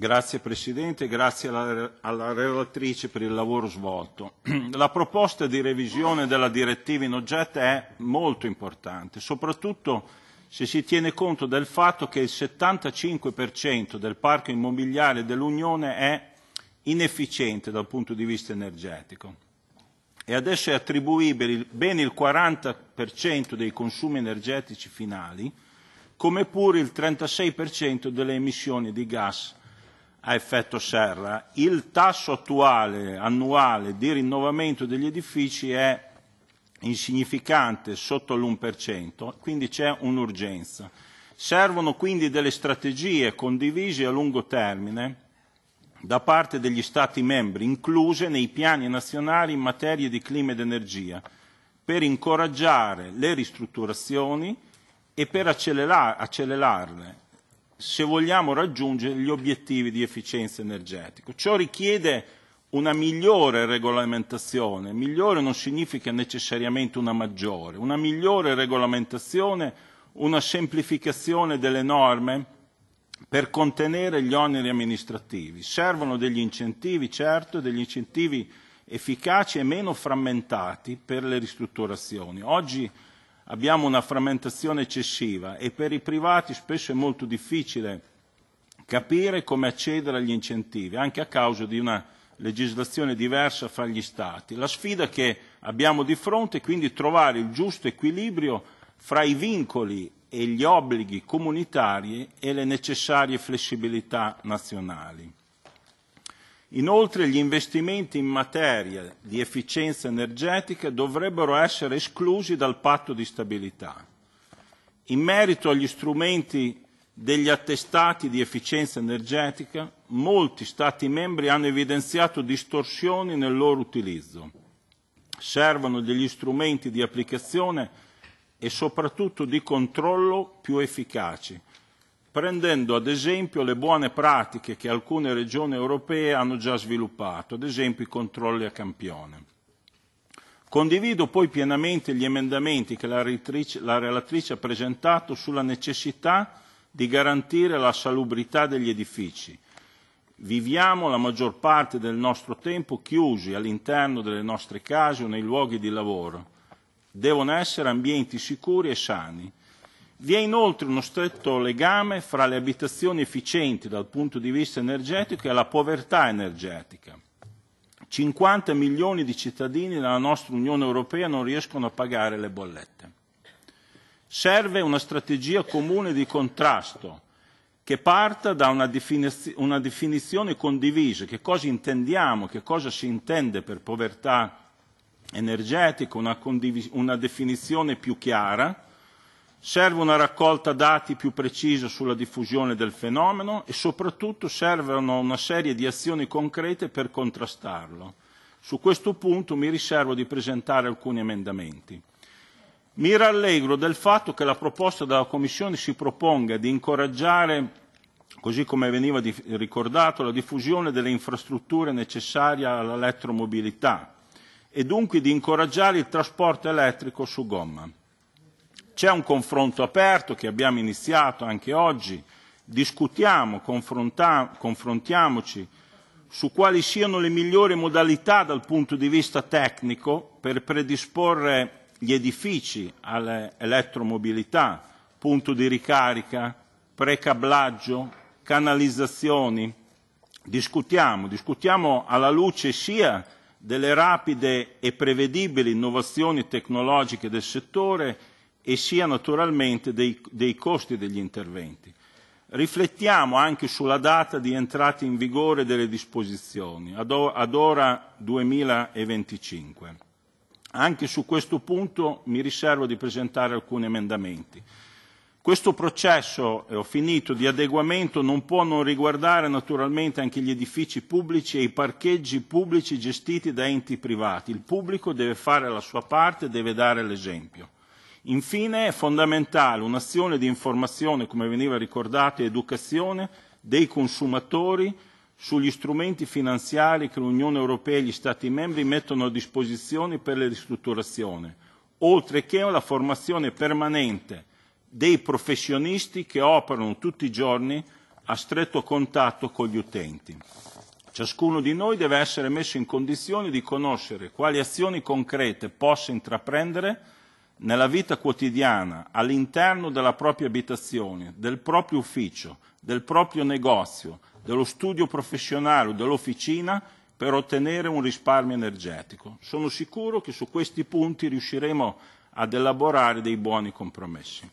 Grazie Presidente, grazie alla, alla, relatrice per il lavoro svolto. La proposta di revisione della direttiva in oggetto è molto importante, soprattutto se si tiene conto del fatto che il 75% del parco immobiliare dell'Unione è inefficiente dal punto di vista energetico e adesso è attribuibile ben il 40% dei consumi energetici finali, come pure il 36% delle emissioni di gas a effetto serra, il tasso attuale annuale di rinnovamento degli edifici è insignificante, sotto l'1%, quindi c'è un'urgenza. Servono quindi delle strategie condivise a lungo termine da parte degli Stati membri, incluse nei piani nazionali in materia di clima ed energia, per incoraggiare le ristrutturazioni e per accelerarle se vogliamo raggiungere gli obiettivi di efficienza energetica. Ciò richiede una migliore regolamentazione, migliore non significa necessariamente una maggiore, una migliore regolamentazione, una semplificazione delle norme per contenere gli oneri amministrativi. Servono degli incentivi, certo, degli incentivi efficaci e meno frammentati per le ristrutturazioni. Oggi abbiamo una frammentazione eccessiva e per i privati spesso è molto difficile capire come accedere agli incentivi, anche a causa di una legislazione diversa fra gli Stati. La sfida che abbiamo di fronte è quindi trovare il giusto equilibrio fra i vincoli e gli obblighi comunitari e le necessarie flessibilità nazionali. Inoltre gli investimenti in materia di efficienza energetica dovrebbero essere esclusi dal patto di stabilità. In merito agli strumenti degli attestati di efficienza energetica, molti Stati membri hanno evidenziato distorsioni nel loro utilizzo. Servono degli strumenti di applicazione e soprattutto di controllo più efficaci, prendendo ad esempio le buone pratiche che alcune regioni europee hanno già sviluppato, ad esempio i controlli a campione. Condivido poi pienamente gli emendamenti che la, la relatrice ha presentato sulla necessità di garantire la salubrità degli edifici. Viviamo la maggior parte del nostro tempo chiusi all'interno delle nostre case o nei luoghi di lavoro. Devono essere ambienti sicuri e sani vi è inoltre uno stretto legame fra le abitazioni efficienti dal punto di vista energetico e la povertà energetica. 50 milioni di cittadini nella nostra Unione Europea non riescono a pagare le bollette. Serve una strategia comune di contrasto che parta da una, definiz una definizione condivisa, che cosa intendiamo, che cosa si intende per povertà energetica, una, una definizione più chiara, Serve una raccolta dati più precisa sulla diffusione del fenomeno e soprattutto servono una serie di azioni concrete per contrastarlo. Su questo punto mi riservo di presentare alcuni emendamenti. Mi rallegro del fatto che la proposta della Commissione si proponga di incoraggiare, così come veniva ricordato, la diffusione delle infrastrutture necessarie all'elettromobilità e dunque di incoraggiare il trasporto elettrico su gomma. C'è un confronto aperto che abbiamo iniziato anche oggi, discutiamo, confrontiamoci su quali siano le migliori modalità dal punto di vista tecnico per predisporre gli edifici all'elettromobilità, punto di ricarica, precablaggio, canalizzazioni. Discutiamo, discutiamo alla luce sia delle rapide e prevedibili innovazioni tecnologiche del settore, e sia naturalmente dei, dei costi degli interventi. Riflettiamo anche sulla data di entrata in vigore delle disposizioni, ad, ad ora 2025. Anche su questo punto mi riservo di presentare alcuni emendamenti. Questo processo, eh, ho finito, di adeguamento non può non riguardare naturalmente anche gli edifici pubblici e i parcheggi pubblici gestiti da enti privati. Il pubblico deve fare la sua parte, deve dare l'esempio. Infine è fondamentale un'azione di informazione, come veniva ricordato, e educazione dei consumatori sugli strumenti finanziari che l'Unione Europea e gli Stati membri mettono a disposizione per le ristrutturazioni, oltre che alla formazione permanente dei professionisti che operano tutti i giorni a stretto contatto con gli utenti. Ciascuno di noi deve essere messo in condizione di conoscere quali azioni concrete possa intraprendere nella vita quotidiana, all'interno della propria abitazione, del proprio ufficio, del proprio negozio, dello studio professionale o dell'officina per ottenere un risparmio energetico. Sono sicuro che su questi punti riusciremo ad elaborare dei buoni compromessi.